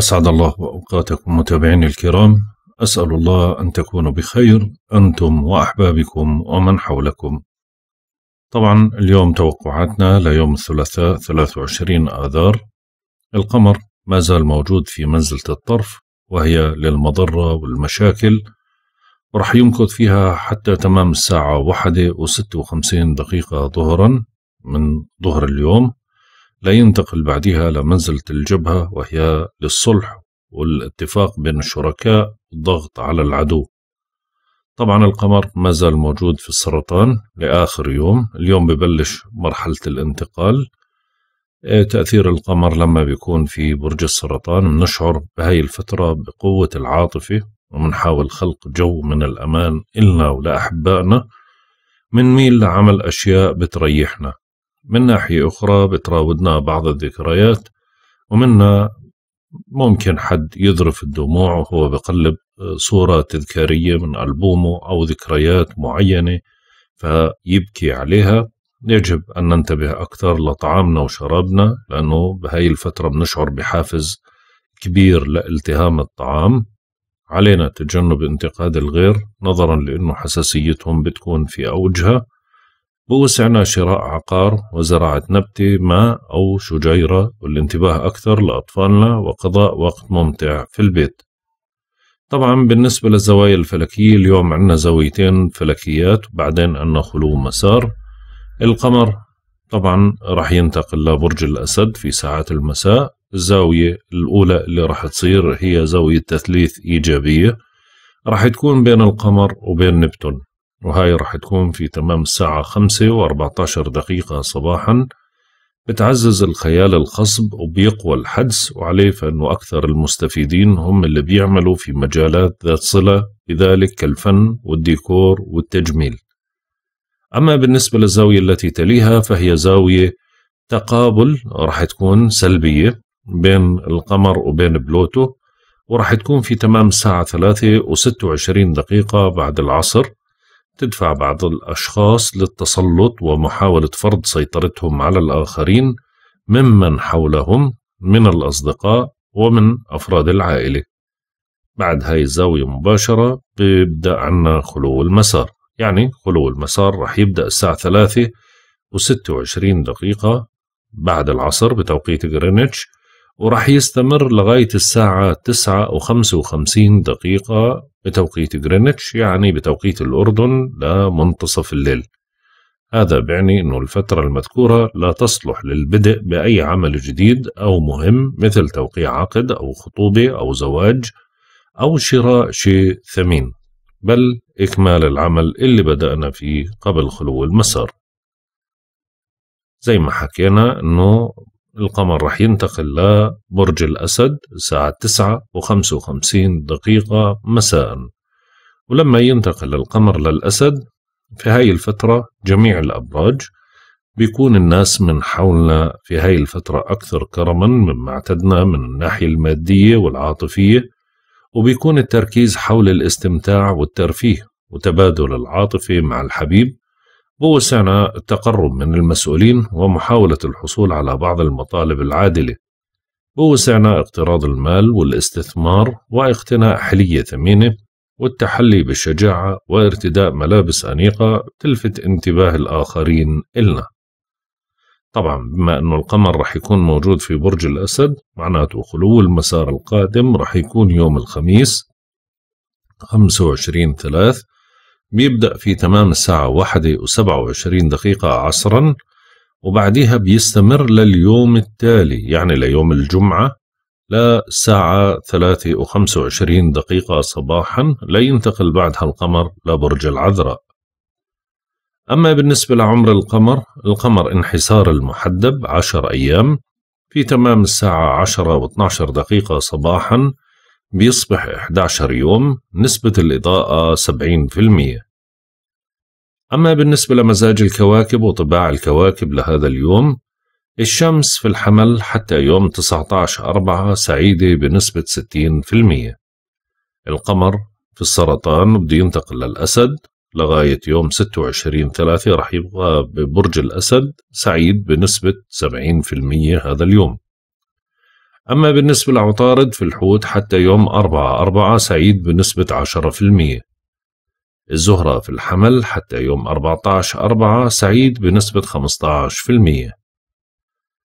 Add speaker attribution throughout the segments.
Speaker 1: أسعد الله أوقاتكم متابعيني الكرام أسأل الله أن تكونوا بخير أنتم وأحبابكم ومن حولكم طبعا اليوم توقعاتنا ليوم الثلاثاء 23 آذار القمر ما زال موجود في منزلة الطرف وهي للمضرة والمشاكل ورح يمكث فيها حتى تمام الساعة واحدة وستة وخمسين دقيقة ظهرا من ظهر اليوم لا ينتقل بعدها لمنزلة الجبهة وهي للصلح والاتفاق بين الشركاء والضغط على العدو طبعا القمر ما زال موجود في السرطان لآخر يوم اليوم ببلش مرحلة الانتقال إيه، تأثير القمر لما بيكون في برج السرطان بنشعر بهاي الفترة بقوة العاطفة ومنحاول خلق جو من الأمان إلنا ولأحبائنا منميل لعمل أشياء بتريحنا من ناحية أخرى بتراودنا بعض الذكريات ومنا ممكن حد يذرف الدموع وهو بقلب آه، صورة تذكارية من ألبومه أو ذكريات معينة فيبكي عليها يجب أن ننتبه أكثر لطعامنا وشرابنا لأنه بهاي الفترة بنشعر بحافز كبير لالتهام الطعام علينا تجنب انتقاد الغير نظرا لأنه حساسيتهم بتكون في أوجها بوسعنا شراء عقار وزراعة نبتة ماء أو شجيرة والانتباه أكثر لأطفالنا وقضاء وقت ممتع في البيت طبعا بالنسبة للزوايا الفلكية اليوم عندنا زاويتين فلكيات وبعدين عندنا خلو مسار القمر طبعا راح ينتقل لبرج الأسد في ساعات المساء الزاوية الأولى اللي راح تصير هي زاوية تثليث إيجابية راح تكون بين القمر وبين نبتون وهاي راح تكون في تمام الساعة خمسة عشر دقيقة صباحا بتعزز الخيال الخصب وبيقوى الحدس وعليه فإنه أكثر المستفيدين هم اللي بيعملوا في مجالات ذات صلة بذلك كالفن والديكور والتجميل أما بالنسبة للزاوية التي تليها فهي زاوية تقابل راح تكون سلبية بين القمر وبين بلوتو وراح تكون في تمام الساعة 3 و26 دقيقة بعد العصر تدفع بعض الأشخاص للتسلط ومحاولة فرض سيطرتهم على الآخرين ممن حولهم من الأصدقاء ومن أفراد العائلة بعد هاي الزاوية مباشرة بيبدأ عنا خلو المسار يعني خلو المسار رح يبدأ الساعة ثلاثة و وعشرين دقيقة بعد العصر بتوقيت غرينتش وراح يستمر لغاية الساعة تسعة و وخمسين دقيقة بتوقيت جرينتش يعني بتوقيت الأردن لمنتصف الليل هذا بيعني أن الفترة المذكورة لا تصلح للبدء بأي عمل جديد أو مهم مثل توقيع عقد أو خطوبة أو زواج أو شراء شيء ثمين بل إكمال العمل اللي بدأنا فيه قبل خلو المسار زي ما حكينا أنه القمر رح ينتقل لبرج الأسد الساعة تسعة وخمسة وخمسين دقيقة مساء ولما ينتقل القمر للأسد في هاي الفترة جميع الأبراج بيكون الناس من حولنا في هاي الفترة أكثر كرما مما اعتدنا من الناحية المادية والعاطفية وبيكون التركيز حول الاستمتاع والترفيه وتبادل العاطفة مع الحبيب بوسعنا التقرب من المسؤولين ومحاولة الحصول على بعض المطالب العادلة بوسعنا اقتراض المال والاستثمار واقتناء حلية ثمينة والتحلي بالشجاعة وارتداء ملابس أنيقة تلفت انتباه الآخرين إلنا طبعا بما أنه القمر رح يكون موجود في برج الأسد معناته خلو المسار القادم رح يكون يوم الخميس 25 ثلاث بيبدأ في تمام الساعة واحدة وسبعة وعشرين دقيقة عصرا وبعديها بيستمر لليوم التالي يعني ليوم الجمعة لساعة ثلاثة وخمسة وعشرين دقيقة صباحا لينتقل بعدها القمر لبرج العذراء أما بالنسبة لعمر القمر القمر انحسار المحدب عشر أيام في تمام الساعة عشرة واثناشر دقيقة صباحا بيصبح 11 يوم نسبة الإضاءة 70% أما بالنسبة لمزاج الكواكب وطباع الكواكب لهذا اليوم الشمس في الحمل حتى يوم 19 أربعة سعيدة بنسبة 60% القمر في السرطان بده ينتقل للأسد لغاية يوم 26 ثلاثة رح يبقى ببرج الأسد سعيد بنسبة 70% هذا اليوم أما بالنسبة لعطارد في الحوت حتى يوم 4 4 سعيد بنسبة 10% الزهرة في الحمل حتى يوم 14 4 سعيد بنسبة 15%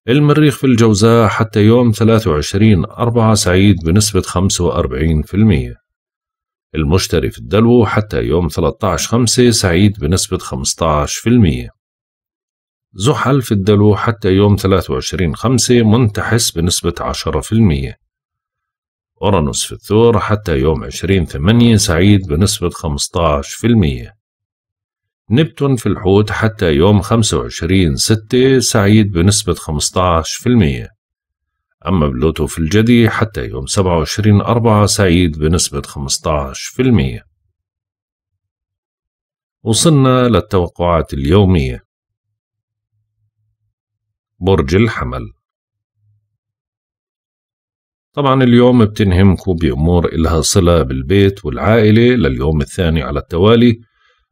Speaker 1: المريخ في الجوزاء حتى يوم 23 4 سعيد بنسبة 45% المشتري في الدلو حتى يوم 13 5 سعيد بنسبة 15% زحل في الدلو حتى يوم 23 خمسة منتحس بنسبة 10% أورانوس في الثور حتى يوم 20 8 سعيد بنسبة 15% نبتون في الحوت حتى يوم 25 6 سعيد بنسبة 15% أما بلوتو في الجدي حتى يوم 27 4 سعيد بنسبة 15%
Speaker 2: وصلنا للتوقعات اليومية برج الحمل طبعا
Speaker 1: اليوم بتنهمكم بأمور إلها صلة بالبيت والعائلة لليوم الثاني على التوالي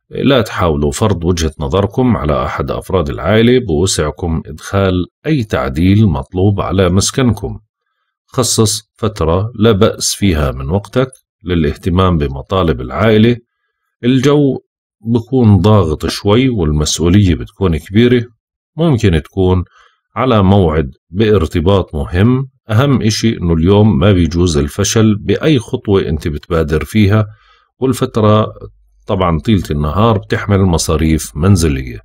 Speaker 1: لا تحاولوا فرض وجهة نظركم على أحد أفراد العائلة بوسعكم إدخال أي تعديل مطلوب على مسكنكم خصص فترة لا بأس فيها من وقتك للاهتمام بمطالب العائلة الجو بكون ضاغط شوي والمسؤولية بتكون كبيرة ممكن تكون على موعد بارتباط مهم أهم إشي إنه اليوم ما بيجوز الفشل بأي خطوة أنت بتبادر فيها والفترة طبعا طيلة النهار بتحمل مصاريف منزلية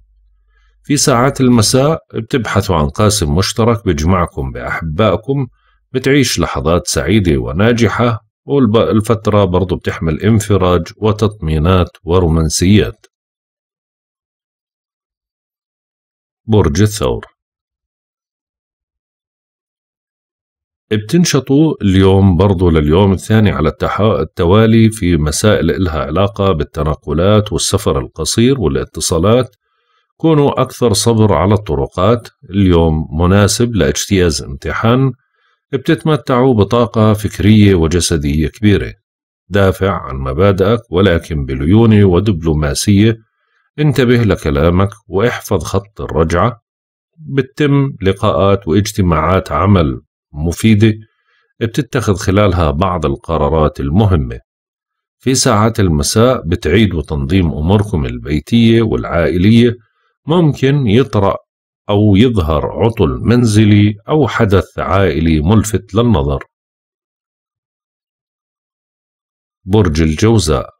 Speaker 1: في ساعات المساء بتبحثوا عن قاسم مشترك بيجمعكم بأحبائكم بتعيش لحظات سعيدة وناجحة والفترة برضو بتحمل انفراج وتطمينات
Speaker 2: ورومانسيات برج الثور بتنشطوا
Speaker 1: اليوم برضو لليوم الثاني على التوالي في مسائل إلها علاقة بالتنقلات والسفر القصير والاتصالات كونوا أكثر صبر على الطرقات اليوم مناسب لاجتياز امتحان بتتمتعوا بطاقة فكرية وجسدية كبيرة دافع عن مبادئك ولكن بليونة ودبلوماسية انتبه لكلامك واحفظ خط الرجعة بتتم لقاءات واجتماعات عمل مفيدة بتتخذ خلالها بعض القرارات المهمة في ساعات المساء بتعيد وتنظيم أموركم البيتية والعائلية ممكن يطرأ أو
Speaker 2: يظهر عطل منزلي أو حدث عائلي ملفت للنظر برج الجوزاء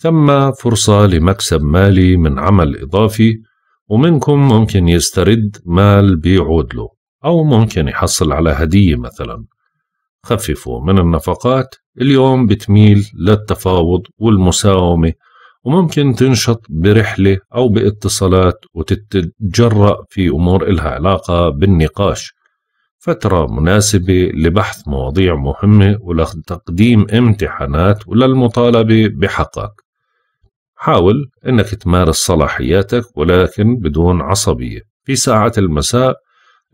Speaker 2: ثم فرصة لمكسب مالي من عمل
Speaker 1: إضافي ومنكم ممكن يسترد مال بيعود له أو ممكن يحصل على هدية مثلا خففوا من النفقات اليوم بتميل للتفاوض والمساومة وممكن تنشط برحلة أو باتصالات وتتجرأ في أمور إلها علاقة بالنقاش فترة مناسبة لبحث مواضيع مهمة ولتقديم امتحانات وللمطالبة بحقك حاول أنك تمارس صلاحياتك ولكن بدون عصبية في ساعات المساء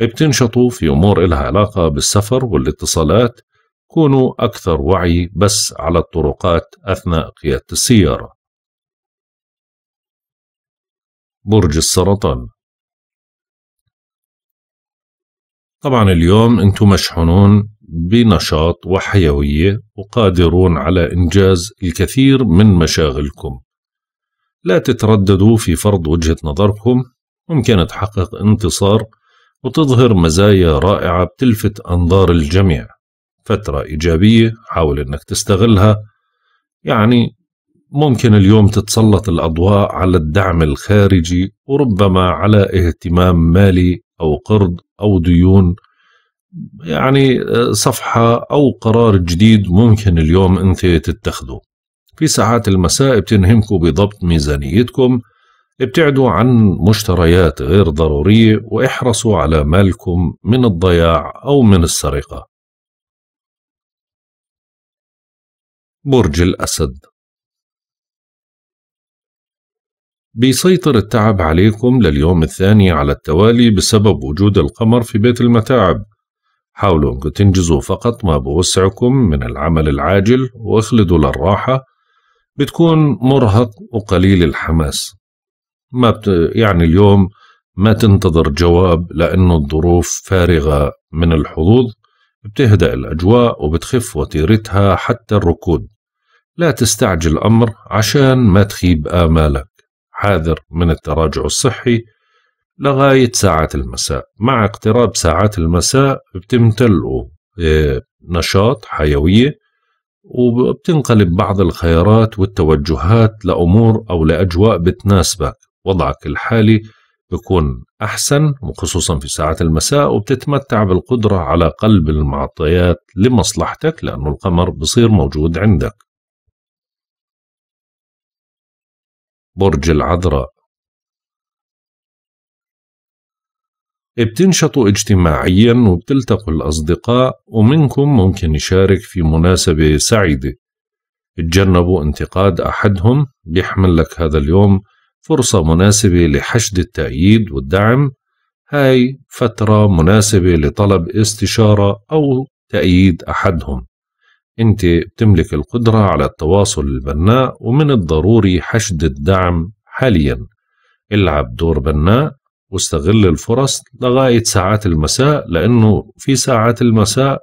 Speaker 1: بتنشطوا في أمور إلها علاقة بالسفر والاتصالات كونوا أكثر وعي بس على
Speaker 2: الطرقات أثناء قيادة السيارة برج السرطان طبعا
Speaker 1: اليوم انتم مشحونون بنشاط وحيوية وقادرون على إنجاز الكثير من مشاغلكم لا تترددوا في فرض وجهة نظركم ممكن تحقق انتصار وتظهر مزايا رائعة بتلفت أنظار الجميع فترة إيجابية حاول أنك تستغلها يعني ممكن اليوم تتسلط الأضواء على الدعم الخارجي وربما على اهتمام مالي أو قرض أو ديون يعني صفحة أو قرار جديد ممكن اليوم أنت تتخذه في ساعات المساء بتنهمكوا بضبط ميزانيتكم ابتعدوا عن مشتريات غير ضرورية واحرصوا على مالكم من الضياع
Speaker 2: أو من السرقة برج الأسد بيسيطر
Speaker 1: التعب عليكم لليوم الثاني على التوالي بسبب وجود القمر في بيت المتاعب حاولوا أنكم تنجزوا فقط ما بوسعكم من العمل العاجل واخلدوا للراحة بتكون مرهق وقليل الحماس ما بت يعني اليوم ما تنتظر جواب لأنه الظروف فارغة من الحظوظ بتهدأ الأجواء وبتخف وتيرتها حتى الركود لا تستعجل الأمر عشان ما تخيب آمالك حاذر من التراجع الصحي لغاية ساعات المساء مع اقتراب ساعات المساء بتمتلئوا آه، نشاط حيوية وبتنقلب بعض الخيارات والتوجهات لأمور أو لأجواء بتناسبك وضعك الحالي بيكون أحسن وخصوصا في ساعات المساء وبتتمتع بالقدرة
Speaker 2: على قلب المعطيات لمصلحتك لأنه القمر بصير موجود عندك برج العذراء بتنشطوا اجتماعيا
Speaker 1: وبتلتقوا الأصدقاء ومنكم ممكن يشارك في مناسبة سعيدة تجنبوا انتقاد أحدهم بيحمل لك هذا اليوم فرصة مناسبة لحشد التأييد والدعم هاي فترة مناسبة لطلب استشارة أو تأييد أحدهم أنت بتملك القدرة على التواصل البناء ومن الضروري حشد الدعم حاليا العب دور بناء واستغل الفرص لغاية ساعات المساء لأنه في ساعات المساء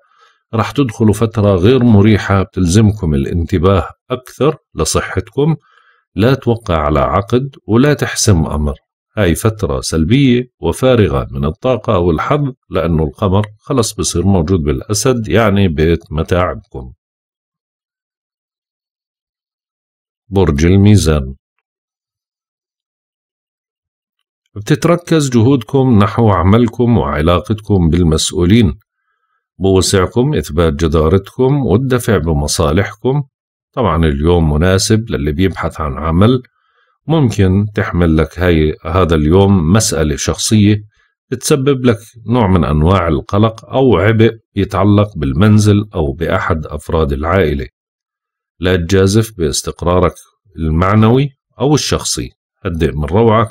Speaker 1: راح تدخلوا فترة غير مريحة بتلزمكم الانتباه أكثر لصحتكم لا توقع على عقد ولا تحسم أمر هاي فترة سلبية وفارغة من الطاقة والحظ لأنه القمر
Speaker 2: خلص بصير موجود بالأسد يعني بيت متاعبكم برج الميزان بتتركز جهودكم نحو عملكم وعلاقتكم بالمسؤولين
Speaker 1: بوسعكم إثبات جدارتكم والدفع بمصالحكم طبعا اليوم مناسب للي بيبحث عن عمل ممكن تحمل لك هاي هذا اليوم مسألة شخصية تسبب لك نوع من أنواع القلق أو عبء يتعلق بالمنزل أو بأحد أفراد العائلة لا تجازف باستقرارك المعنوي أو الشخصي هدئ من روعك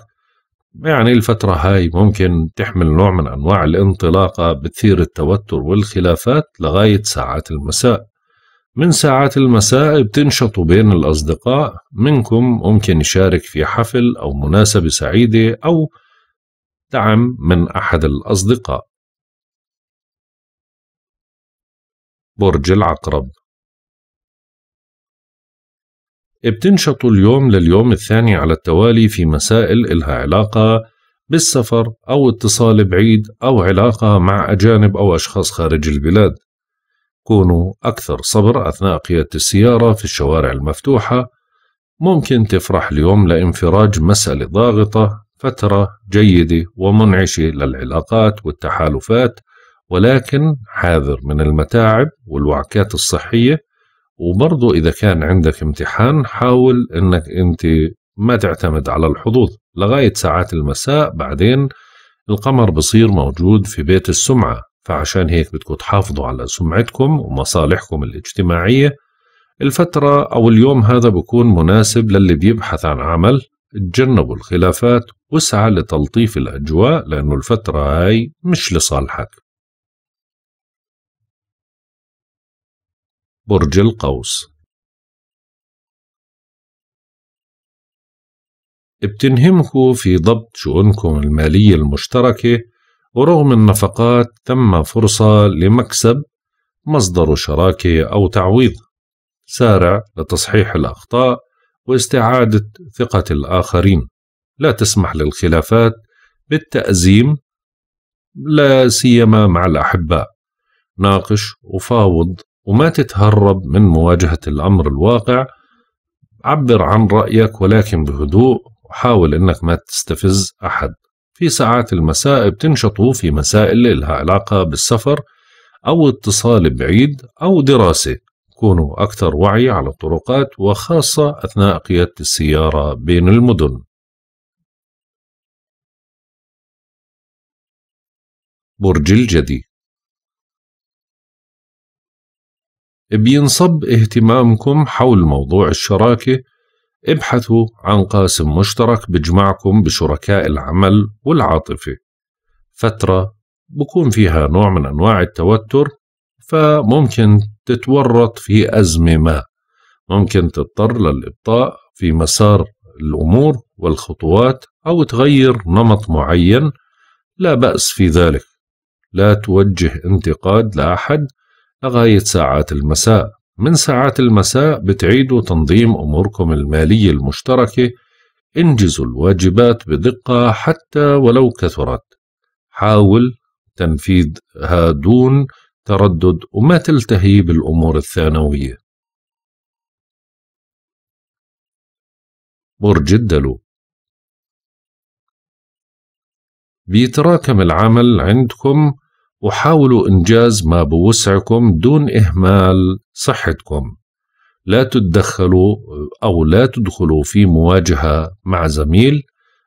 Speaker 1: يعني الفترة هاي ممكن تحمل نوع من أنواع الانطلاقة بتثير التوتر والخلافات لغاية ساعات المساء من ساعات المساء بتنشطوا بين الأصدقاء منكم ممكن يشارك في حفل أو مناسبة
Speaker 2: سعيدة أو دعم من أحد الأصدقاء برج العقرب بتنشط اليوم لليوم الثاني على التوالي في مسائل إلها
Speaker 1: علاقة بالسفر أو اتصال بعيد أو علاقة مع أجانب أو أشخاص خارج البلاد كونوا أكثر صبر أثناء قيادة السيارة في الشوارع المفتوحة ممكن تفرح اليوم لانفراج مسألة ضاغطة فترة جيدة ومنعشة للعلاقات والتحالفات ولكن حاذر من المتاعب والوعكات الصحية وبرضه إذا كان عندك امتحان حاول أنك أنت ما تعتمد على الحظوظ لغاية ساعات المساء بعدين القمر بصير موجود في بيت السمعة فعشان هيك بدكم تحافظوا على سمعتكم ومصالحكم الاجتماعية الفترة أو اليوم هذا بكون مناسب للي بيبحث عن عمل تجنبوا الخلافات
Speaker 2: واسعى لتلطيف الأجواء لأنه الفترة هاي مش لصالحك برج القوس بتنهمكوا في ضبط شؤونكم المالية المشتركة ورغم النفقات تم
Speaker 1: فرصة لمكسب مصدر شراكة أو تعويض سارع لتصحيح الأخطاء واستعادة ثقة الآخرين لا تسمح للخلافات بالتأزيم لا سيما مع الأحباء ناقش وفاوض وما تتهرب من مواجهة الأمر الواقع عبر عن رأيك ولكن بهدوء وحاول أنك ما تستفز أحد في ساعات المساء بتنشطوا في مسائل لها علاقة بالسفر أو اتصال بعيد أو دراسة كونوا أكثر وعي على الطرقات
Speaker 2: وخاصة أثناء قيادة السيارة بين المدن برج الجدي بينصب اهتمامكم حول
Speaker 1: موضوع الشراكة ابحثوا عن قاسم مشترك بجمعكم بشركاء العمل والعاطفة فترة بكون فيها نوع من أنواع التوتر فممكن تتورط في أزمة ما ممكن تضطر للإبطاء في مسار الأمور والخطوات أو تغير نمط معين لا بأس في ذلك لا توجه انتقاد لأحد لغاية ساعات المساء من ساعات المساء بتعيدوا تنظيم أموركم المالية المشتركة انجزوا الواجبات بدقة حتى ولو كثرت حاول تنفيذها دون
Speaker 2: تردد وما تلتهي بالأمور الثانوية برج الدلو بيتراكم العمل عندكم وحاولوا
Speaker 1: إنجاز ما بوسعكم دون إهمال صحتكم لا تتدخلوا أو لا تدخلوا في مواجهة مع زميل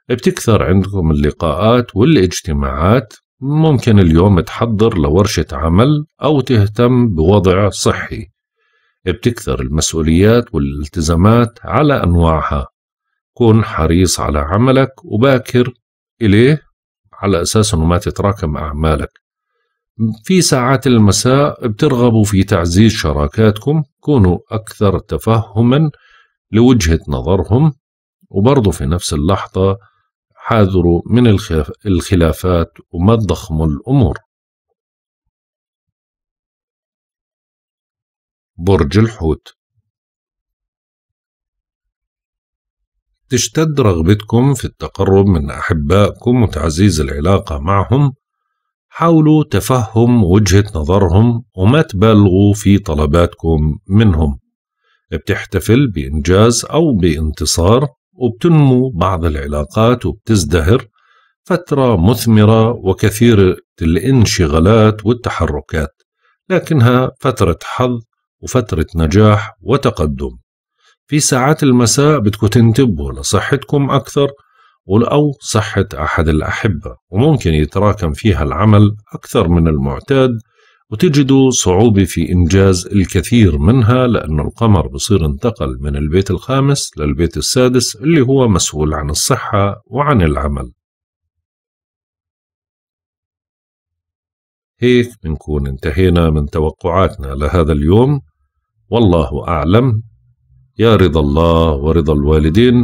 Speaker 1: بتكثر عندكم اللقاءات والاجتماعات ممكن اليوم تحضر لورشة عمل أو تهتم بوضع صحي بتكثر المسؤوليات والالتزامات على أنواعها كن حريص على عملك وباكر إليه على أساس أنه ما تتراكم أعمالك في ساعات المساء بترغبوا في تعزيز شراكاتكم كونوا أكثر تفهما لوجهة نظرهم وبرضه في نفس اللحظة
Speaker 2: حاذروا من الخلافات وما تضخموا الأمور برج الحوت تشتد رغبتكم في التقرب من
Speaker 1: أحبائكم وتعزيز العلاقة معهم حاولوا تفهم وجهة نظرهم وما تبالغوا في طلباتكم منهم بتحتفل بإنجاز أو بانتصار وبتنمو بعض العلاقات وبتزدهر فترة مثمرة وكثيرة الانشغالات والتحركات لكنها فترة حظ وفترة نجاح وتقدم في ساعات المساء بدكم تنتبهوا لصحتكم أكثر أو صحة أحد الأحبة وممكن يتراكم فيها العمل أكثر من المعتاد وتجدوا صعوبة في إنجاز الكثير منها لأن القمر بصير انتقل من البيت الخامس للبيت السادس اللي هو مسؤول عن الصحة وعن العمل
Speaker 2: هيك بنكون انتهينا من توقعاتنا لهذا اليوم والله أعلم
Speaker 1: يا رضا الله ورضا الوالدين